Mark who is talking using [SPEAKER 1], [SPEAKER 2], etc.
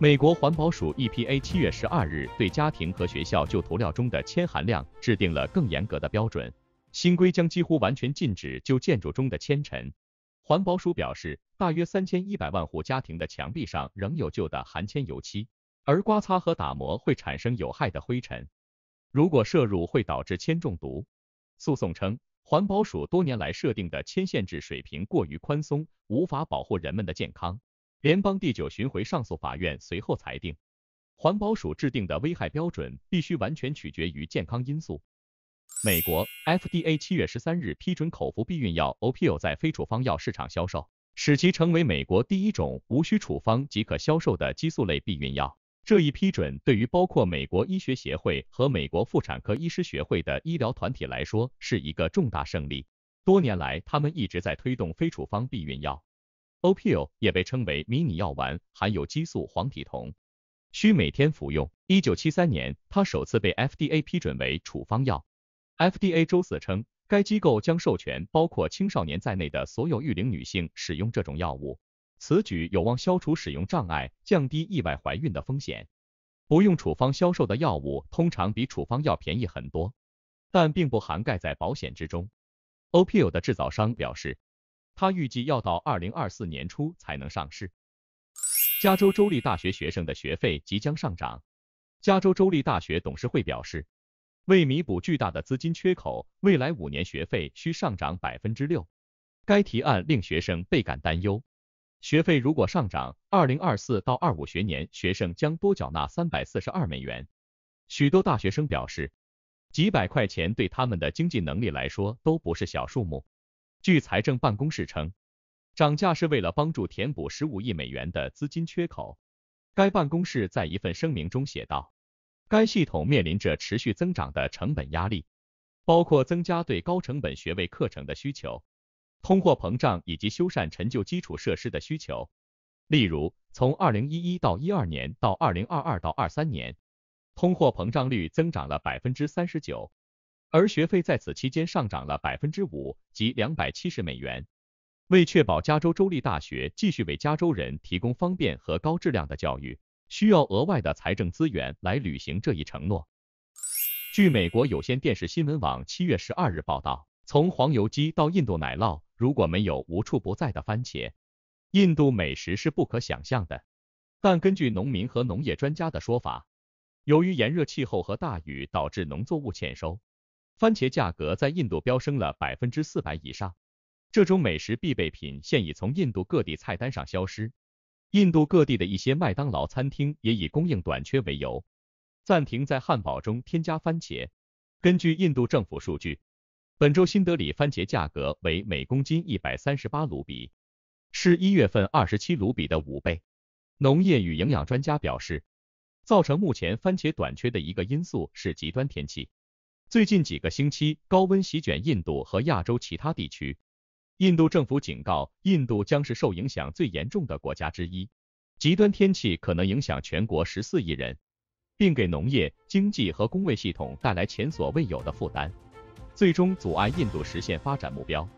[SPEAKER 1] 美国环保署 EPA 七月十二日对家庭和学校旧涂料中的铅含量制定了更严格的标准。新规将几乎完全禁止旧建筑中的铅尘。环保署表示，大约三千一百万户家庭的墙壁上仍有旧的含铅油漆，而刮擦和打磨会产生有害的灰尘，如果摄入会导致铅中毒。诉讼称，环保署多年来设定的铅限制水平过于宽松，无法保护人们的健康。联邦第九巡回上诉法院随后裁定，环保署制定的危害标准必须完全取决于健康因素。美国 FDA 七月十三日批准口服避孕药 o p i o 在非处方药市场销售，使其成为美国第一种无需处方即可销售的激素类避孕药。这一批准对于包括美国医学协会和美国妇产科医师学会的医疗团体来说是一个重大胜利。多年来，他们一直在推动非处方避孕药。OPO 也被称为迷你药丸，含有激素黄体酮，需每天服用。一九七三年，它首次被 FDA 批准为处方药。FDA 周四称，该机构将授权包括青少年在内的所有育龄女性使用这种药物。此举有望消除使用障碍，降低意外怀孕的风险。不用处方销售的药物通常比处方药便宜很多，但并不涵盖在保险之中。OPO 的制造商表示。他预计要到二零二四年初才能上市。加州州立大学学生的学费即将上涨。加州州立大学董事会表示，为弥补巨大的资金缺口，未来五年学费需上涨百分之六。该提案令学生倍感担忧。学费如果上涨，二零二四到二五学年学生将多缴纳三百四十二美元。许多大学生表示，几百块钱对他们的经济能力来说都不是小数目。据财政办公室称，涨价是为了帮助填补十五亿美元的资金缺口。该办公室在一份声明中写道，该系统面临着持续增长的成本压力，包括增加对高成本学位课程的需求、通货膨胀以及修缮陈旧基础设施的需求。例如，从二零一一到一二年到二零二二到二三年，通货膨胀率增长了百分之三十九。而学费在此期间上涨了百分之五及两百七十美元。为确保加州州立大学继续为加州人提供方便和高质量的教育，需要额外的财政资源来履行这一承诺。据美国有线电视新闻网七月十二日报道，从黄油鸡到印度奶酪，如果没有无处不在的番茄，印度美食是不可想象的。但根据农民和农业专家的说法，由于炎热气候和大雨导致农作物欠收。番茄价格在印度飙升了百分之四百以上，这种美食必备品现已从印度各地菜单上消失。印度各地的一些麦当劳餐厅也以供应短缺为由，暂停在汉堡中添加番茄。根据印度政府数据，本周新德里番茄价格为每公斤一百三十八卢比，是一月份二十七卢比的五倍。农业与营养专家表示，造成目前番茄短缺的一个因素是极端天气。最近几个星期，高温席卷印度和亚洲其他地区。印度政府警告，印度将是受影响最严重的国家之一。极端天气可能影响全国十四亿人，并给农业、经济和工卫系统带来前所未有的负担，最终阻碍印度实现发展目标。